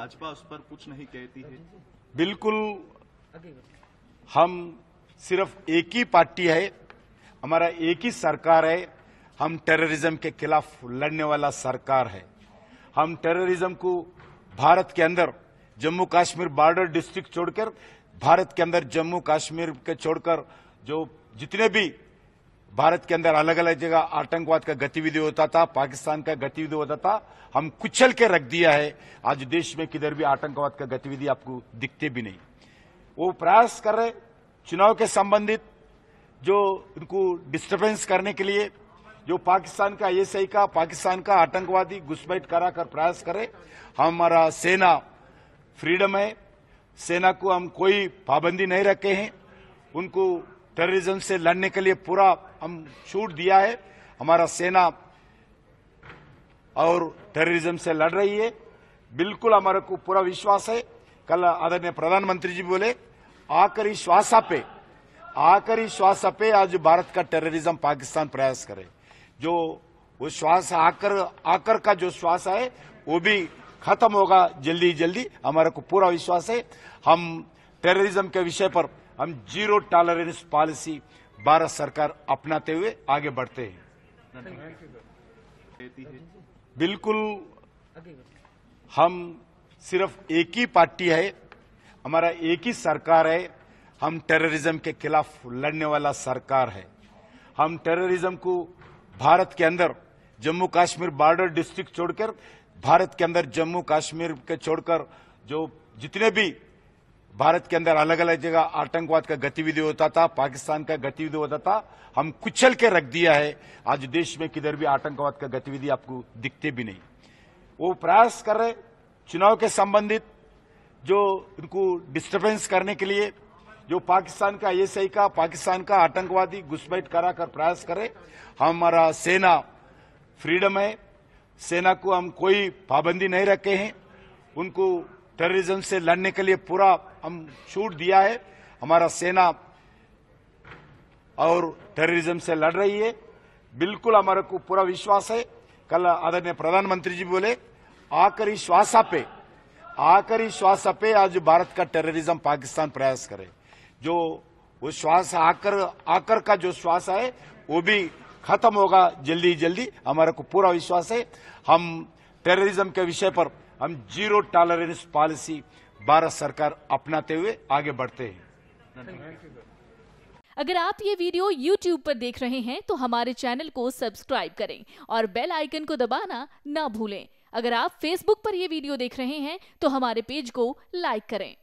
भाजपा उस पर कुछ नहीं कहती है बिल्कुल हम सिर्फ एक ही पार्टी है हमारा एक ही सरकार है हम टेररिज्म के खिलाफ लड़ने वाला सरकार है हम टेररिज्म को भारत के अंदर जम्मू कश्मीर बॉर्डर डिस्ट्रिक्ट छोड़कर भारत के अंदर जम्मू कश्मीर के छोड़कर जो जितने भी भारत के अंदर अलग अलग जगह आतंकवाद का गतिविधि होता था पाकिस्तान का गतिविधि होता था हम कुचल के रख दिया है आज देश में किधर भी आतंकवाद का गतिविधि आपको दिखते भी नहीं वो प्रयास कर रहे चुनाव के संबंधित जो उनको डिस्टर्बेंस करने के लिए जो पाकिस्तान का एसआई का पाकिस्तान का आतंकवादी घुसपैठ कराकर प्रयास करे हमारा सेना फ्रीडम है सेना को हम कोई पाबंदी नहीं रखे हैं उनको टेररिज्म से लड़ने के लिए पूरा हम छूट दिया है हमारा सेना और टेररिज्म से लड़ रही है बिल्कुल हमारे को पूरा विश्वास है कल आदरणीय प्रधानमंत्री जी बोले आखिरी श्वासा पे आखिरी श्वास पे आज भारत का टेररिज्म पाकिस्तान प्रयास करे जो वो श्वास आकर आकर का जो श्वास है वो भी खत्म होगा जल्दी जल्दी हमारे को पूरा विश्वास है हम टेररिज्म के विषय पर हम जीरो टॉलरेंस पॉलिसी भारत सरकार अपनाते हुए आगे बढ़ते हैं बिल्कुल हम सिर्फ एक ही पार्टी है हमारा एक ही सरकार है हम टेररिज्म के खिलाफ लड़ने वाला सरकार है हम टेररिज्म को भारत के अंदर जम्मू कश्मीर बॉर्डर डिस्ट्रिक्ट छोड़कर भारत के अंदर जम्मू कश्मीर के छोड़कर जो जितने भी भारत के अंदर अलग अलग जगह आतंकवाद का गतिविधि होता था पाकिस्तान का गतिविधि होता था हम कुचल के रख दिया है आज देश में किधर भी आतंकवाद का गतिविधि आपको दिखते भी नहीं वो प्रयास कर रहे चुनाव के संबंधित जो इनको डिस्टर्बेंस करने के लिए जो पाकिस्तान का एएसआई का पाकिस्तान का आतंकवादी घुसपैठ कराकर प्रयास करे हमारा सेना फ्रीडम है सेना को हम कोई पाबंदी नहीं रखे हैं उनको टेररिज्म से लड़ने के लिए पूरा हम छूट दिया है हमारा सेना और टेररिज्म से लड़ रही है बिल्कुल हमारे को पूरा विश्वास है कल आदरणीय प्रधानमंत्री जी बोले आखिरी श्वासा पे आखिरी श्वास पे आज भारत का टेररिज्म पाकिस्तान प्रयास करे जो वो श्वास आकर आकर का जो श्वास है वो भी खत्म होगा जल्दी जल्दी हमारे को पूरा विश्वास है हम टेररिज्म के विषय पर हम जीरो टॉलरेंस पॉलिसी भारत सरकार अपनाते हुए आगे बढ़ते हैं अगर आप ये वीडियो YouTube पर देख रहे हैं तो हमारे चैनल को सब्सक्राइब करें और बेल आइकन को दबाना ना भूलें अगर आप Facebook पर यह वीडियो देख रहे हैं तो हमारे पेज को लाइक करें